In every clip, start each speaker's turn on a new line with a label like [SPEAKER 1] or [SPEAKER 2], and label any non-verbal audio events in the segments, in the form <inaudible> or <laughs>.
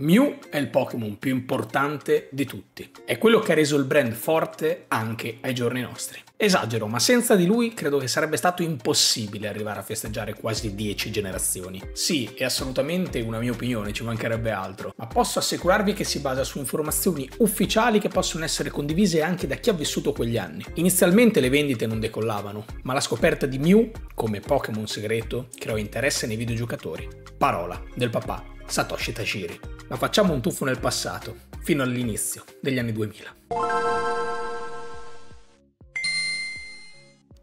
[SPEAKER 1] Mew è il Pokémon più importante di tutti. È quello che ha reso il brand forte anche ai giorni nostri. Esagero, ma senza di lui credo che sarebbe stato impossibile arrivare a festeggiare quasi 10 generazioni. Sì, è assolutamente una mia opinione, ci mancherebbe altro, ma posso assicurarvi che si basa su informazioni ufficiali che possono essere condivise anche da chi ha vissuto quegli anni. Inizialmente le vendite non decollavano, ma la scoperta di Mew, come Pokémon segreto, creò interesse nei videogiocatori. Parola del papà Satoshi Tajiri. Ma facciamo un tuffo nel passato, fino all'inizio degli anni 2000.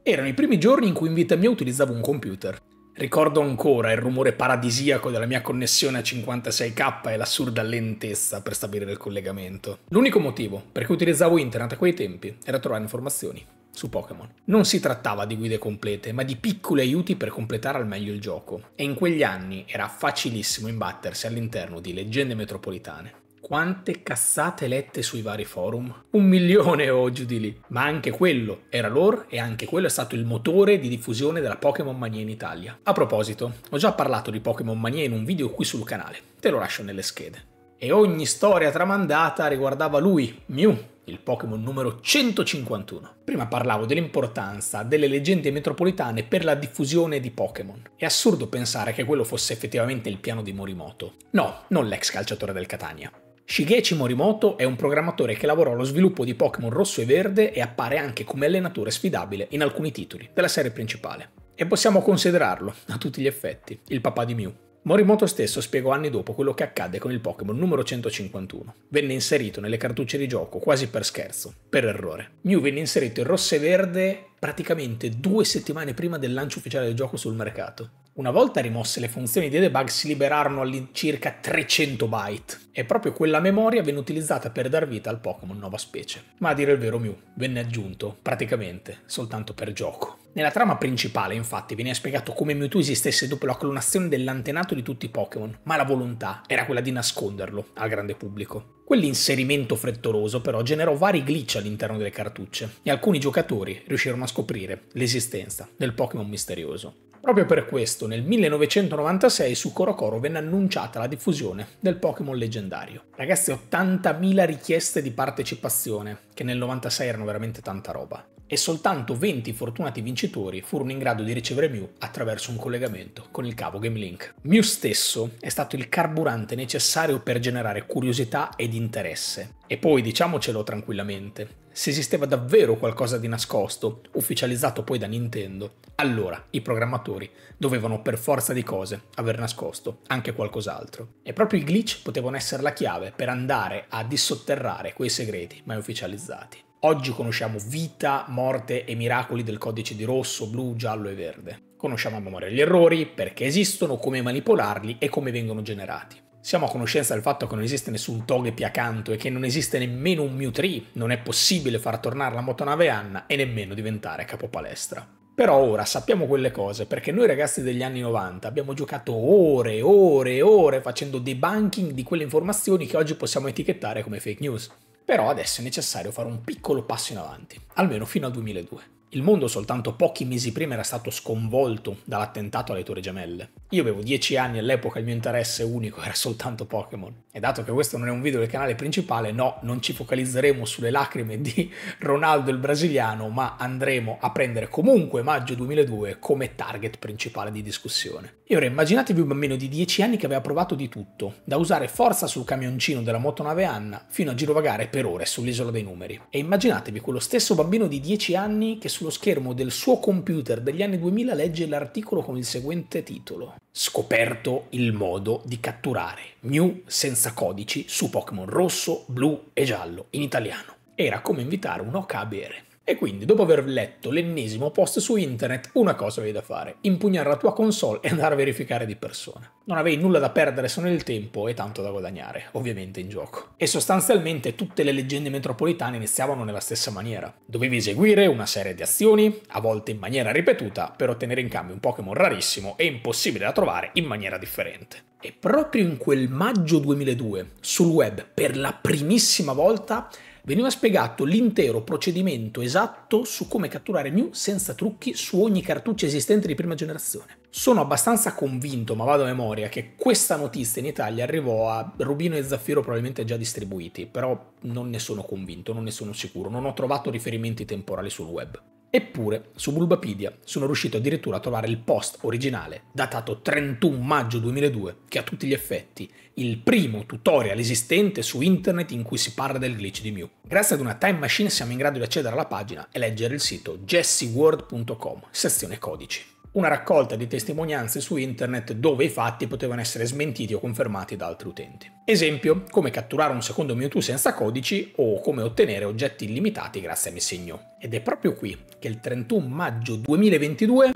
[SPEAKER 1] Erano i primi giorni in cui in vita mia utilizzavo un computer. Ricordo ancora il rumore paradisiaco della mia connessione a 56k e l'assurda lentezza per stabilire il collegamento. L'unico motivo per cui utilizzavo internet a quei tempi era trovare informazioni su Pokémon. Non si trattava di guide complete, ma di piccoli aiuti per completare al meglio il gioco, e in quegli anni era facilissimo imbattersi all'interno di leggende metropolitane. Quante cazzate lette sui vari forum? Un milione o giù di lì. Ma anche quello era lore e anche quello è stato il motore di diffusione della Pokémon Mania in Italia. A proposito, ho già parlato di Pokémon Mania in un video qui sul canale, te lo lascio nelle schede. E ogni storia tramandata riguardava lui, Mew, il Pokémon numero 151. Prima parlavo dell'importanza delle leggende metropolitane per la diffusione di Pokémon. È assurdo pensare che quello fosse effettivamente il piano di Morimoto. No, non l'ex calciatore del Catania. Shigechi Morimoto è un programmatore che lavorò allo sviluppo di Pokémon rosso e verde e appare anche come allenatore sfidabile in alcuni titoli della serie principale. E possiamo considerarlo, a tutti gli effetti, il papà di Mew. Morimoto stesso spiegò anni dopo quello che accadde con il Pokémon numero 151. Venne inserito nelle cartucce di gioco quasi per scherzo, per errore. New venne inserito in rosso e verde praticamente due settimane prima del lancio ufficiale del gioco sul mercato. Una volta rimosse le funzioni di debug si liberarono all'incirca 300 byte e proprio quella memoria venne utilizzata per dar vita al Pokémon nuova specie. Ma a dire il vero Mew venne aggiunto praticamente soltanto per gioco. Nella trama principale infatti viene spiegato come Mewtwo esistesse dopo la clonazione dell'antenato di tutti i Pokémon, ma la volontà era quella di nasconderlo al grande pubblico. Quell'inserimento frettoloso però generò vari glitch all'interno delle cartucce e alcuni giocatori riuscirono a scoprire l'esistenza del Pokémon misterioso. Proprio per questo nel 1996 su Corocoro venne annunciata la diffusione del Pokémon leggendario. Ragazzi 80.000 richieste di partecipazione, che nel 96 erano veramente tanta roba, e soltanto 20 fortunati vincitori furono in grado di ricevere Mew attraverso un collegamento con il cavo Game Link. Mew stesso è stato il carburante necessario per generare curiosità ed interesse. E poi diciamocelo tranquillamente, se esisteva davvero qualcosa di nascosto, ufficializzato poi da Nintendo, allora i programmatori dovevano per forza di cose aver nascosto anche qualcos'altro. E proprio i glitch potevano essere la chiave per andare a dissotterrare quei segreti mai ufficializzati. Oggi conosciamo vita, morte e miracoli del codice di rosso, blu, giallo e verde. Conosciamo a memoria gli errori, perché esistono, come manipolarli e come vengono generati. Siamo a conoscenza del fatto che non esiste nessun toghe piacanto e che non esiste nemmeno un Mewtree, non è possibile far tornare la motonave Anna e nemmeno diventare capopalestra. Però ora sappiamo quelle cose perché noi ragazzi degli anni 90 abbiamo giocato ore e ore e ore facendo debunking di quelle informazioni che oggi possiamo etichettare come fake news. Però adesso è necessario fare un piccolo passo in avanti, almeno fino al 2002. Il mondo soltanto pochi mesi prima era stato sconvolto dall'attentato alle Torri Gemelle. Io avevo 10 anni e all'epoca, il mio interesse unico era soltanto Pokémon. E dato che questo non è un video del canale principale, no, non ci focalizzeremo sulle lacrime di <laughs> Ronaldo il brasiliano, ma andremo a prendere comunque maggio 2002 come target principale di discussione. E ora immaginatevi un bambino di 10 anni che aveva provato di tutto, da usare forza sul camioncino della motonave Anna fino a girovagare per ore sull'isola dei numeri. E immaginatevi quello stesso bambino di 10 anni che su sullo schermo del suo computer degli anni 2000 legge l'articolo con il seguente titolo. Scoperto il modo di catturare Mew senza codici su Pokémon rosso, blu e giallo in italiano. Era come invitare un Oka a bere. E quindi, dopo aver letto l'ennesimo post su internet, una cosa avevi da fare, impugnare la tua console e andare a verificare di persona. Non avevi nulla da perdere se non il tempo e tanto da guadagnare, ovviamente in gioco. E sostanzialmente tutte le leggende metropolitane iniziavano nella stessa maniera. Dovevi eseguire una serie di azioni, a volte in maniera ripetuta, per ottenere in cambio un Pokémon rarissimo e impossibile da trovare in maniera differente. E proprio in quel maggio 2002, sul web, per la primissima volta, veniva spiegato l'intero procedimento esatto su come catturare Mew senza trucchi su ogni cartuccio esistente di prima generazione. Sono abbastanza convinto, ma vado a memoria, che questa notizia in Italia arrivò a Rubino e Zaffiro probabilmente già distribuiti, però non ne sono convinto, non ne sono sicuro, non ho trovato riferimenti temporali sul web. Eppure, su Bulbapedia sono riuscito addirittura a trovare il post originale, datato 31 maggio 2002, che è a tutti gli effetti il primo tutorial esistente su internet in cui si parla del glitch di Mew. Grazie ad una time machine siamo in grado di accedere alla pagina e leggere il sito jessyword.com, sezione codici una raccolta di testimonianze su internet dove i fatti potevano essere smentiti o confermati da altri utenti. Esempio, come catturare un secondo Mewtwo senza codici o come ottenere oggetti illimitati grazie a Messegno. Ed è proprio qui che il 31 maggio 2022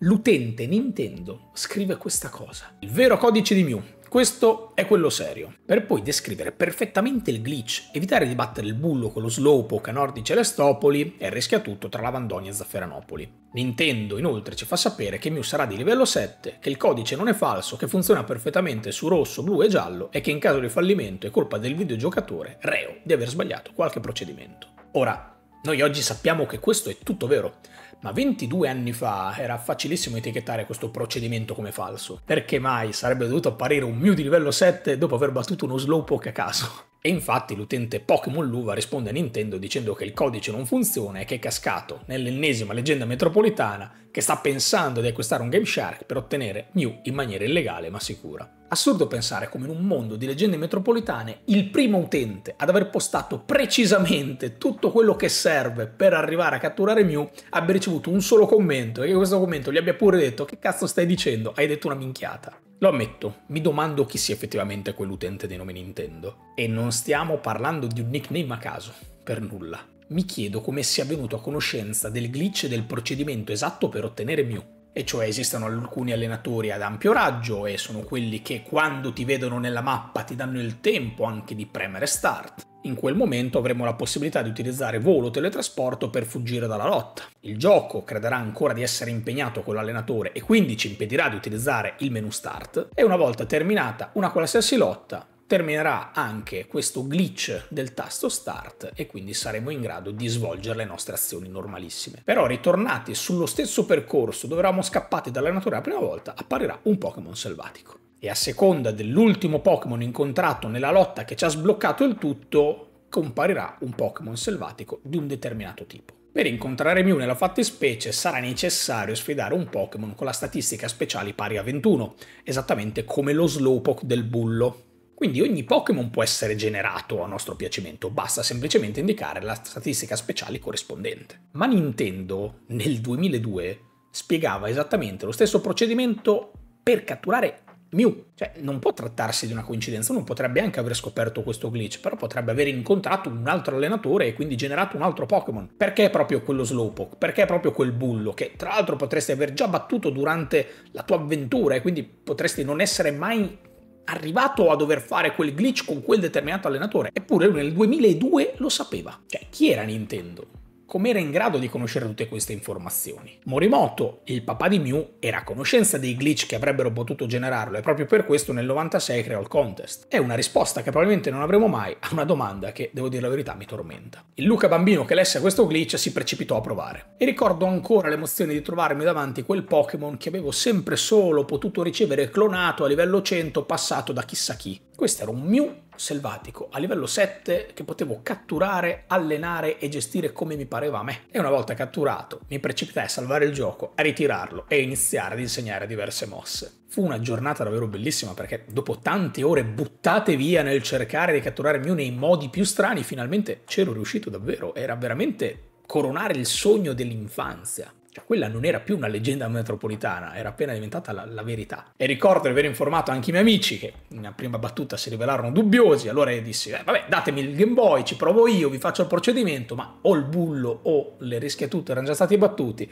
[SPEAKER 1] l'utente Nintendo scrive questa cosa. Il vero codice di Mew questo è quello serio, per poi descrivere perfettamente il glitch, evitare di battere il bullo con lo Slowpoke a nord di Celestopoli e rischia tutto tra Lavandonia e Zafferanopoli. Nintendo inoltre ci fa sapere che Mew sarà di livello 7, che il codice non è falso, che funziona perfettamente su rosso, blu e giallo e che in caso di fallimento è colpa del videogiocatore reo di aver sbagliato qualche procedimento. Ora, noi oggi sappiamo che questo è tutto vero, ma 22 anni fa era facilissimo etichettare questo procedimento come falso. Perché mai sarebbe dovuto apparire un Mew di livello 7 dopo aver battuto uno Slowpoke a caso? E infatti l'utente Pokémon Luva risponde a Nintendo dicendo che il codice non funziona e che è cascato nell'ennesima leggenda metropolitana che sta pensando di acquistare un Game Shark per ottenere Mew in maniera illegale ma sicura. Assurdo pensare come in un mondo di leggende metropolitane il primo utente ad aver postato precisamente tutto quello che serve per arrivare a catturare Mew abbia ricevuto un solo commento e che questo commento gli abbia pure detto che cazzo stai dicendo, hai detto una minchiata. Lo ammetto, mi domando chi sia effettivamente quell'utente di nome Nintendo. E non stiamo parlando di un nickname a caso, per nulla. Mi chiedo come sia venuto a conoscenza del glitch del procedimento esatto per ottenere Mew. E cioè esistono alcuni allenatori ad ampio raggio e sono quelli che quando ti vedono nella mappa ti danno il tempo anche di premere start in quel momento avremo la possibilità di utilizzare volo o teletrasporto per fuggire dalla lotta. Il gioco crederà ancora di essere impegnato con l'allenatore e quindi ci impedirà di utilizzare il menu start e una volta terminata una qualsiasi lotta terminerà anche questo glitch del tasto start e quindi saremo in grado di svolgere le nostre azioni normalissime. Però ritornati sullo stesso percorso dove eravamo scappati dall'allenatore la prima volta apparirà un Pokémon selvatico e a seconda dell'ultimo Pokémon incontrato nella lotta che ci ha sbloccato il tutto, comparirà un Pokémon selvatico di un determinato tipo. Per incontrare Mew nella fattispecie sarà necessario sfidare un Pokémon con la statistica speciale pari a 21, esattamente come lo Slowpoke del bullo. Quindi ogni Pokémon può essere generato a nostro piacimento, basta semplicemente indicare la statistica speciale corrispondente. Ma Nintendo, nel 2002, spiegava esattamente lo stesso procedimento per catturare Mew. Cioè, non può trattarsi di una coincidenza, uno potrebbe anche aver scoperto questo glitch, però potrebbe aver incontrato un altro allenatore e quindi generato un altro Pokémon. Perché proprio quello Slowpoke? Perché proprio quel bullo che tra l'altro potresti aver già battuto durante la tua avventura e quindi potresti non essere mai arrivato a dover fare quel glitch con quel determinato allenatore. Eppure lui nel 2002 lo sapeva. Cioè, chi era Nintendo? come era in grado di conoscere tutte queste informazioni. Morimoto, il papà di Mew, era a conoscenza dei glitch che avrebbero potuto generarlo e proprio per questo nel 96 creò il contest. È una risposta che probabilmente non avremo mai a una domanda che, devo dire la verità, mi tormenta. Il Luca bambino che lesse questo glitch si precipitò a provare. E ricordo ancora l'emozione di trovarmi davanti quel Pokémon che avevo sempre solo potuto ricevere clonato a livello 100 passato da chissà chi. Questo era un Mew selvatico a livello 7 che potevo catturare, allenare e gestire come mi pareva a me. E una volta catturato mi precipitai a salvare il gioco, a ritirarlo e iniziare ad insegnare diverse mosse. Fu una giornata davvero bellissima perché dopo tante ore buttate via nel cercare di catturare Mew nei modi più strani, finalmente c'ero riuscito davvero, era veramente coronare il sogno dell'infanzia. Cioè, quella non era più una leggenda metropolitana, era appena diventata la, la, verità. E ricordo di aver informato anche i miei amici che in prima battuta si rivelarono dubbiosi, allora io dissi, eh, vabbè, datemi il Game Boy, ci provo io, vi faccio il procedimento, ma o il bullo o le rischiatute erano già stati battuti,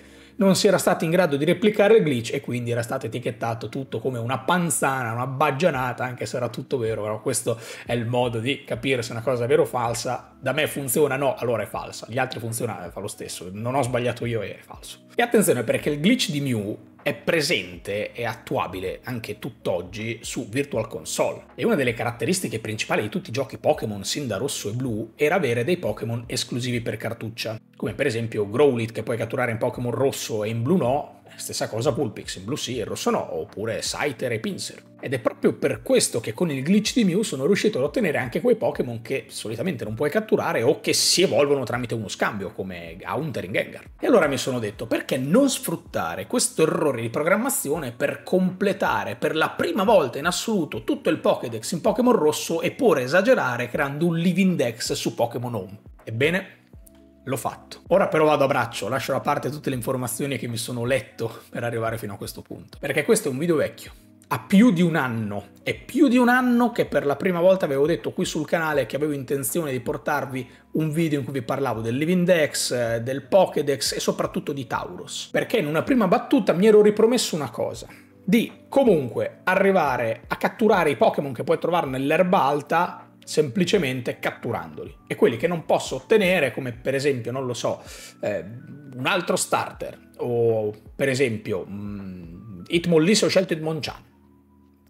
[SPEAKER 1] non si era stato in grado di replicare il glitch e quindi era stato etichettato tutto come una panzana, una baggianata, anche se era tutto vero, però questo è il modo di capire se una cosa è vera o falsa. Da me funziona, no, allora è falsa, gli altri funzionano, eh, fa lo stesso, non ho sbagliato io e è falso. E attenzione perché il glitch di Mew è presente e attuabile anche tutt'oggi su Virtual Console. E una delle caratteristiche principali di tutti i giochi Pokémon sin da rosso e blu era avere dei Pokémon esclusivi per cartuccia, come per esempio Growlit che puoi catturare in Pokémon rosso e in blu no, Stessa cosa Pulpix in blu sì, in rosso no, oppure Scyther e Pinsir. Ed è proprio per questo che con il glitch di Mew sono riuscito ad ottenere anche quei Pokémon che solitamente non puoi catturare o che si evolvono tramite uno scambio, come Haunter in Gengar. E allora mi sono detto, perché non sfruttare questo errore di programmazione per completare per la prima volta in assoluto tutto il Pokédex in Pokémon rosso e pure esagerare creando un Living Dex su Pokémon Home? Ebbene, l'ho fatto. Ora però vado a braccio, lascio da parte tutte le informazioni che mi sono letto per arrivare fino a questo punto, perché questo è un video vecchio. Ha più di un anno, è più di un anno che per la prima volta avevo detto qui sul canale che avevo intenzione di portarvi un video in cui vi parlavo del Living Dex, eh, del Pokédex e soprattutto di Taurus. perché in una prima battuta mi ero ripromesso una cosa, di comunque arrivare a catturare i Pokémon che puoi trovare nell'erba alta semplicemente catturandoli. E quelli che non posso ottenere, come per esempio, non lo so, eh, un altro starter, o per esempio mh, mm, Hitmonlee se ho scelto Hitmonchan,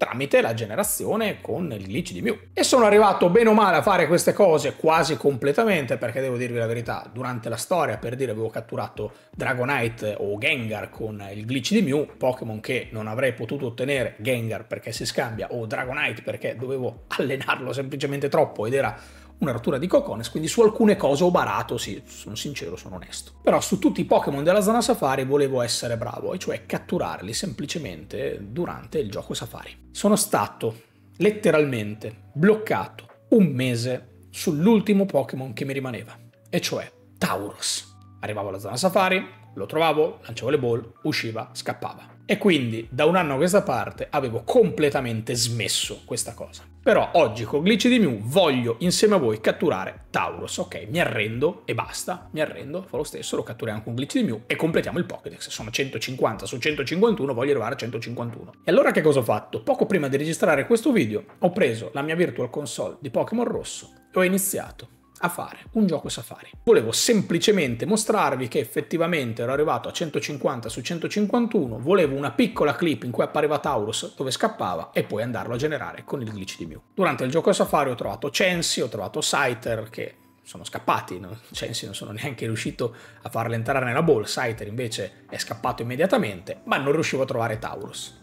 [SPEAKER 1] tramite la generazione con il glitch di Mew. E sono arrivato bene o male a fare queste cose quasi completamente, perché devo dirvi la verità, durante la storia, per dire, avevo catturato Dragonite o Gengar con il glitch di Mew, Pokémon che non avrei potuto ottenere, Gengar perché si scambia, o Dragonite perché dovevo <laughs> allenarlo semplicemente troppo ed era una rottura di cocones, quindi su alcune cose ho barato, sì, sono sincero, sono onesto. Però su tutti i Pokémon della zona Safari volevo essere bravo, e cioè catturarli semplicemente durante il gioco Safari. Sono stato letteralmente bloccato un mese sull'ultimo Pokémon che mi rimaneva, e cioè Tauros. Arrivavo alla zona Safari, lo trovavo, lanciavo le ball, usciva, scappava. E quindi da un anno a questa parte avevo completamente smesso questa cosa. Però oggi con Glitch di Mew voglio insieme a voi catturare Tauros. Ok, mi arrendo e basta, mi arrendo, fa lo stesso, lo catturiamo con Glitch di Mew e completiamo il Pokédex. Sono 150 su 151, voglio arrivare a 151. E allora che cosa ho fatto? Poco prima di registrare questo video ho preso la mia Virtual Console di Pokémon Rosso e ho iniziato a fare un gioco safari. Volevo semplicemente mostrarvi che effettivamente ero arrivato a 150 su 151, volevo una piccola clip in cui appariva Taurus dove scappava e poi andarlo a generare con il glitch di Mew. Durante il gioco safari ho trovato Censi, ho trovato Scyther che sono scappati, no? Censi non sono neanche riuscito a farle entrare nella ball, Scyther invece è scappato immediatamente, ma non riuscivo a trovare Taurus.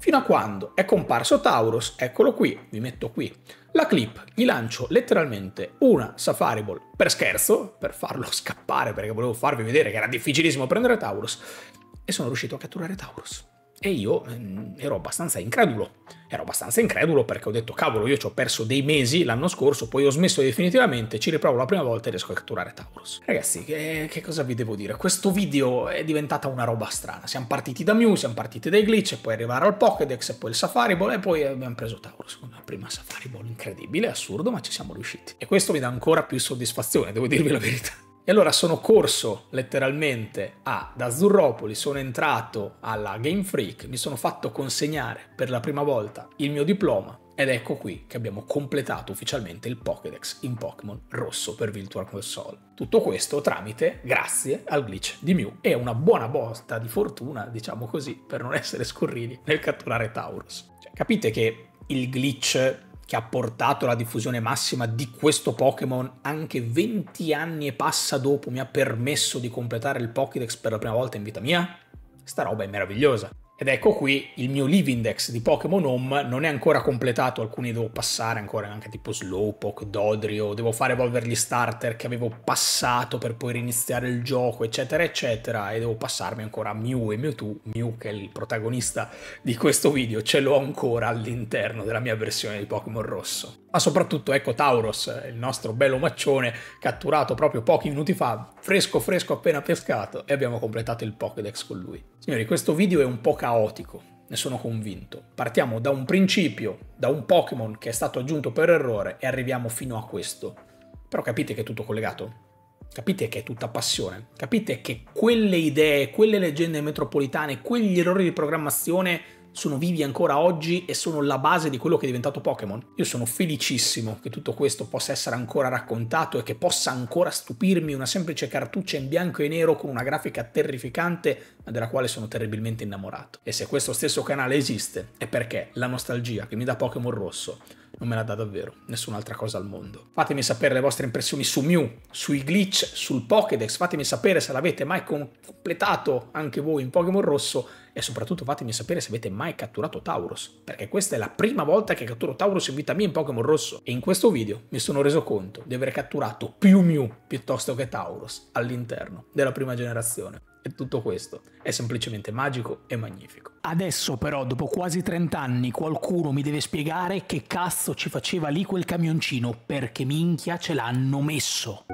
[SPEAKER 1] Fino a quando è comparso Taurus, eccolo qui, vi metto qui la clip, gli lancio letteralmente una Safari Ball per scherzo, per farlo <laughs> scappare perché volevo farvi vedere che era difficilissimo prendere Taurus e sono riuscito a catturare Taurus. E io mm, ero abbastanza incredulo. Ero abbastanza incredulo perché ho detto, cavolo, io ci ho perso dei mesi l'anno scorso, poi ho smesso definitivamente, ci riprovo la prima volta e riesco a catturare Taurus. Ragazzi, che, che cosa vi devo dire? Questo video è diventata una roba strana. Siamo partiti da Mew, siamo partiti dai glitch, e poi arrivare al Pokédex, e poi il Safari Ball, e poi abbiamo preso Taurus. Una prima Safari Ball incredibile, assurdo, ma ci siamo riusciti. E questo mi dà ancora più soddisfazione, devo dirvi la verità. E allora sono corso letteralmente ad Azzurropoli, sono entrato alla Game Freak, mi sono fatto consegnare per la prima volta il mio diploma ed ecco qui che abbiamo completato ufficialmente il Pokédex in Pokémon rosso per Virtual Console. Tutto questo tramite, grazie al glitch di Mew e una buona botta di fortuna, diciamo così, per non essere scurrini nel catturare Taurus. Cioè, capite che il glitch che ha portato alla diffusione massima di questo Pokémon anche 20 anni e passa dopo mi ha permesso di completare il Pokédex per la prima volta in vita mia? Sta roba è meravigliosa. Ed ecco qui il mio live index di Pokémon Home non è ancora completato, alcuni devo passare ancora, anche tipo Slowpoke, Dodrio, devo fare evolvere gli starter che avevo passato per poi riniziare il gioco, eccetera, eccetera, e devo passarmi ancora a Mew e Mewtwo, Mew che è il protagonista di questo video, ce l'ho ancora all'interno della mia versione di Pokémon Rosso. Ma soprattutto ecco Tauros, il nostro bello maccione, catturato proprio pochi minuti fa, fresco fresco appena pescato, e abbiamo completato il Pokédex con lui. Signori, questo video è un po' caotico, ne sono convinto. Partiamo da un principio, da un Pokémon che è stato aggiunto per errore e arriviamo fino a questo. Però capite che è tutto collegato? Capite che è tutta passione? Capite che quelle idee, quelle leggende metropolitane, quegli errori di programmazione sono vivi ancora oggi e sono la base di quello che è diventato Pokémon. Io sono felicissimo che tutto questo possa essere ancora raccontato e che possa ancora stupirmi una semplice cartuccia in bianco e nero con una grafica terrificante, ma della quale sono terribilmente innamorato. E se questo stesso canale esiste, è perché la nostalgia che mi dà Pokémon Rosso non me la dà davvero nessun'altra cosa al mondo. Fatemi sapere le vostre impressioni su Mew, sui glitch, sul Pokédex, fatemi sapere se l'avete mai completato anche voi in Pokémon Rosso e soprattutto fatemi sapere se avete mai catturato Taurus, perché questa è la prima volta che catturo Taurus in vita mia in Pokémon Rosso. E in questo video mi sono reso conto di aver catturato più Mew piuttosto che Taurus all'interno della prima generazione. E tutto questo è semplicemente magico e magnifico. Adesso però, dopo quasi 30 anni, qualcuno mi deve spiegare che cazzo ci faceva lì quel camioncino, perché minchia ce l'hanno messo.